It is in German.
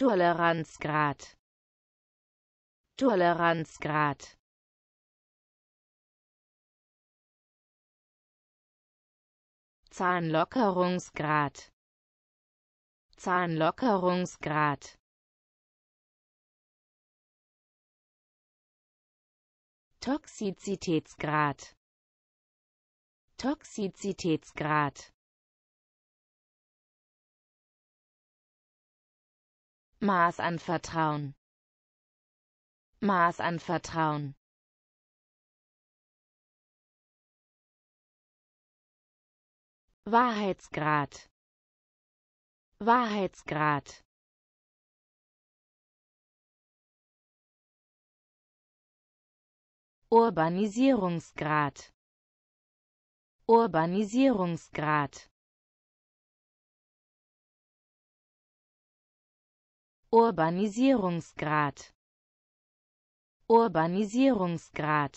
Toleranzgrad Toleranzgrad Zahnlockerungsgrad Zahnlockerungsgrad Toxizitätsgrad Toxizitätsgrad Maß an Vertrauen. Maß an Vertrauen. Wahrheitsgrad. Wahrheitsgrad. Urbanisierungsgrad. Urbanisierungsgrad Urbanisierungsgrad Urbanisierungsgrad